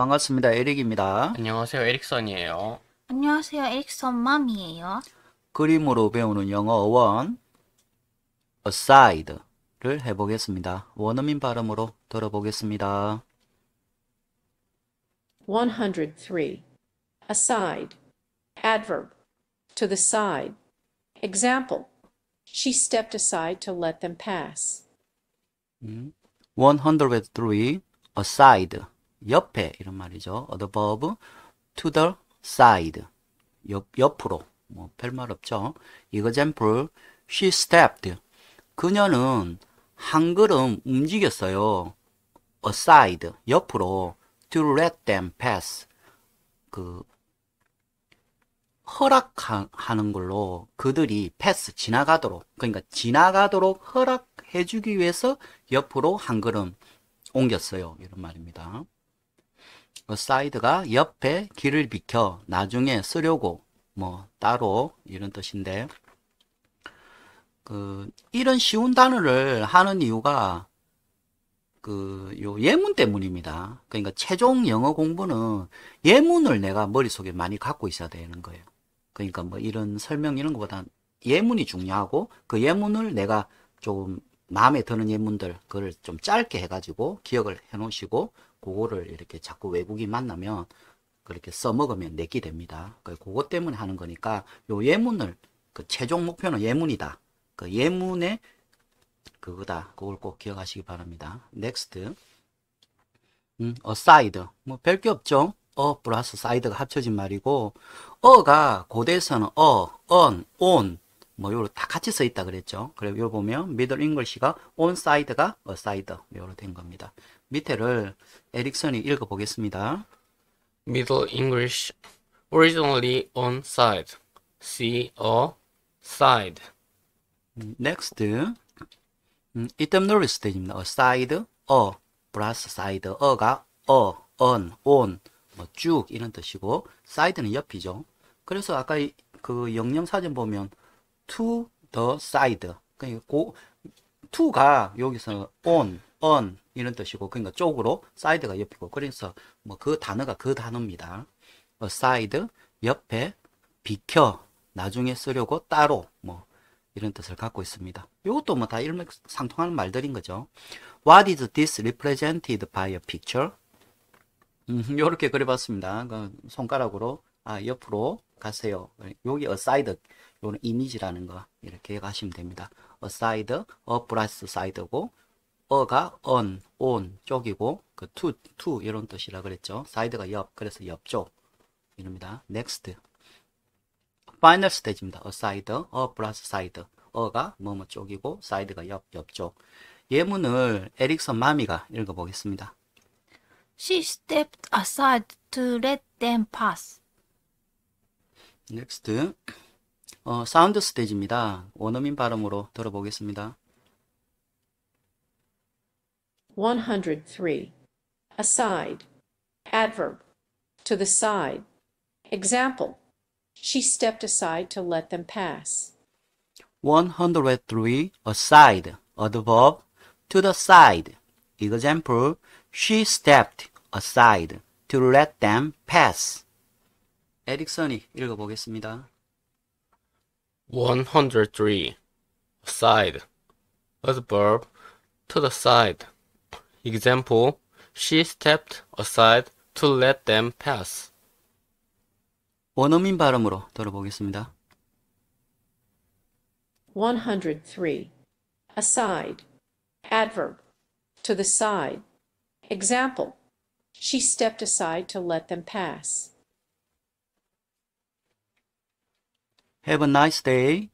반갑습니다. 에릭입니다. 안녕하세요. 에릭선이에요. 안녕하세요. 에릭선 맘이에요. 그림으로 배우는 영어 어원 aside를 해보겠습니다. 원어민 발음으로 들어보겠습니다. 103. Aside. Adverb. To the side. Example. She stepped aside to let them pass. 103. 음, aside. 옆에 이런 말이죠. above to the side 옆, 옆으로 뭐 별말 없죠. example she stepped 그녀는 한 걸음 움직였어요. aside 옆으로 to let them pass 그 허락하는 걸로 그들이 패스 지나가도록 그러니까 지나가도록 허락해 주기 위해서 옆으로 한 걸음 옮겼어요 이런 말입니다. 그 사이드가 옆에 길을 비켜 나중에 쓰려고 뭐 따로 이런 뜻인데 그 이런 쉬운 단어를 하는 이유가 그 요 예문 때문입니다. 그러니까 최종 영어 공부는 예문을 내가 머릿속에 많이 갖고 있어야 되는 거예요. 그러니까 뭐 이런 설명 이런 것보다 예문이 중요하고 그 예문을 내가 조 마음에 드는 예문들 그걸 좀 짧게 해가지고 기억을 해 놓으시고 그거를 이렇게 자꾸 외국인 만나면 그렇게 써먹으면 내기 됩니다. 그거 때문에 하는 거니까 요 예문을 그 최종 목표는 예문이다. 그 예문의 그거다. 그걸 꼭 기억하시기 바랍니다. 넥스트 t 음, a s i d 뭐 별 게 없죠. 어 플러스 사이드가 합쳐진 말이고 어가 고대에서는 어, 언, 온 뭐요다 같이 써 있다 그랬죠. 그리고 요 보면 미들 잉글시가 on side가 a side 요로 된 겁니다. 밑에를 에릭슨이 읽어 보겠습니다. Middle English originally on side. See a side. 음, next. 음, 이때 노리스 됩니다. a side, a 플러스 side, a가 a, on, on 뭐쭉 이런 뜻이고 side는 옆이죠. 그래서 아까 그 영영 사전 보면 to the side. 그러니까 고, to가 여기서 on, on 이런 뜻이고 그러니까 쪽으로 side가 옆이고 그래서 뭐 그 단어가 그 단어입니다. 어, side 옆에 비켜 나중에 쓰려고 따로 뭐 이런 뜻을 갖고 있습니다. 이것도 뭐 다 일맥상통하는 말들인 거죠. What is this represented by a picture? 이렇게 음, 그려봤습니다. 그 손가락으로 아 옆으로 가세요. 여기 aside 요는 이미지라는 거 이렇게 가시면 됩니다. aside, a 플러스 side고 어가 on, on 쪽이고 그 to, to 이런 뜻이라 그랬죠. side가 옆, 그래서 옆쪽 이럽니다. next, final stage입니다. aside, a 플러스 side 어가 뭐 뭐 쪽이고 side가 옆, 옆쪽 예문을 에릭선 마미가 읽어보겠습니다. She stepped aside to let them pass. Next. 어, 사운드 스테이지입니다. 원어민 발음으로 들어보겠습니다. 103. Aside. Adverb. To the side. Example. She stepped aside to let them pass. 103. Aside. Adverb. To the side. Example. She stepped aside to let them pass. 에릭슨이 읽어보겠습니다. 103. Side. Adverb to the side. Example, she stepped aside to let them pass. 원어민 발음으로 들어보겠습니다. 103. Aside. Adverb. To the side. Example, she stepped aside to let them pass. Have a nice day.